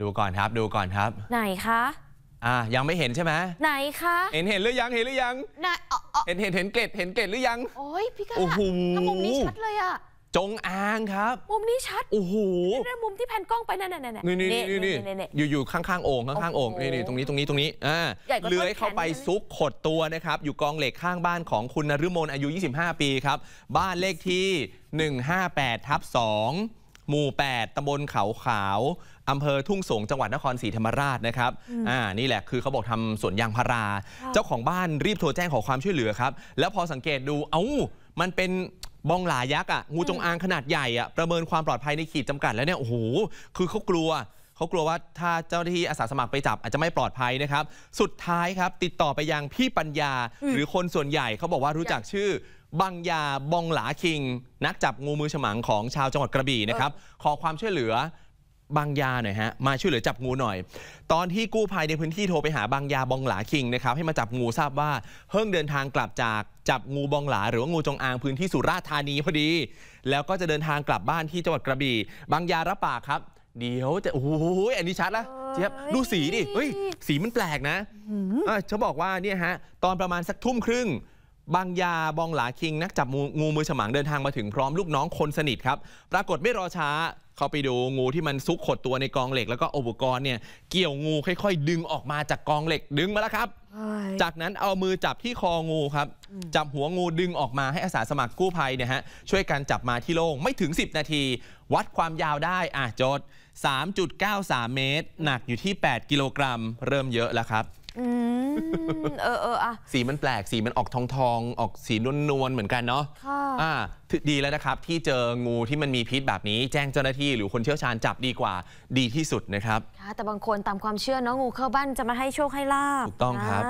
ดูก่อนครับดูก่อนครับ ไหนคะอ่ายังไม่เห็นใช่ไหมไหนคะเห็นเห็นหรือยังเห็นหรือยังไหนเห็นเห็นเห็นเกล็ดเห็นเกล็ดหรือยังโอ้ยพี่กาโอ้โหามุมนี้ชัดเลยอะจงอางครับมุมนี้ชัดโอ้โหนี่มุมที่แผ่นกล้องไปนั่นนั่นน่นี่นี่นี่นี่อยู่อยู่ข้างๆโอ่งข้างๆโอ่งนี่นี่ตรงนี้ตรงนี้ตรงนี้อ่าเลื้อยเข้าไปซุกขดตัวนะครับอยู่กองเหล็กข้างบ้านของคุณนฤมลอายุ 25 ปีครับ บ้านเลขที่ 158ทับ2หมู่ 8ตำบลเขาขาว อำเภอทุ่งสง จังหวัดนครศรีธรรมราช นะครับ อ่า นี่แหละคือเขาบอกทำสวนยางพารา เจ้าของบ้านรีบโทรแจ้งขอความช่วยเหลือครับ แล้วพอสังเกตดู เอา้า มันเป็นบองหลายักษ์อ่ะ งูจงอางขนาดใหญ่อ่ะ ประเมินความปลอดภัยในขีดจำกัดแล้วเนี่ย โอ้โห คือเขากลัว เขากลัวว่าถ้าเจ้าหน้าที่อาสาสมัครไปจับอาจจะไม่ปลอดภัยนะครับ สุดท้ายครับติดต่อไปยังพี่ปัญญา หรือคนส่วนใหญ่เขาบอกว่ารู้จักชื่อบังยาบองหลาคิง นักจับงูมือฉมังของชาวจังหวัดกระบี่นะครับขอความช่วยเหลือบางยาหน่อยฮะมาช่วยเหลือจับงูหน่อย ตอนที่กู้ภัยในพื้นที่โทรไปหาบางยาบองหลาคิงนะครับ ให้มาจับงูทราบว่า เพิ่งเดินทางกลับจากจับงูบองหลาหรือว่างูจงอางพื้นที่สุราษฎร์ธานีพอดี แล้วก็จะเดินทางกลับบ้านที่จังหวัดกระบี่ บางยารับปากครับ เดี๋ยวจะโอ้โหอันนี้ชัดละเจี๊ยบดูสีดิเฮ้ย สีมันแปลกนะเขาบอกว่าเนี่ยฮะตอนประมาณสักทุ่มครึ่งบางยาบองหลาคิง นักจับงูมือฉมังเดินทางมาถึงพร้อมลูกน้องคนสนิทครับ ปรากฏไม่รอช้าเขาไปดูงูที่มันซุกขดตัวในกองเหล็ก แล้วก็อุปกรณ์เนี่ย เกี่ยวงูค่อย ๆ ดึงออกมาจากกองเหล็กดึงมาแล้วครับจากนั้นเอามือจับที่คองูครับจับหัวงูดึงออกมาให้อาสาสมัครกู้ภัยเนี่ยฮะช่วยกันจับมาที่โล่งไม่ถึง 10 นาที วัดความยาวได้อ่ะโจทย์3.93 เมตร หนักอยู่ที่ 8กิโลกรัมเริ่มเยอะแล้วครับเออเออะสีมันแปลก สีมันออกทองทองออกสีนวลนวลเหมือนกันเนาะค่ะอ่า ดี แล้วนะครับที่เจองูที่มันมีพิษแบบนี้ แจ้งเจ้าหน้าที่ หรือคนเชี่ยวชาญจับดีกว่า ดีที่สุดนะครับแต่บางคนตามความเชื่อเนาะงูเข้าบ้านจะมาให้โชคให้ลาบ ถูกต้องครับ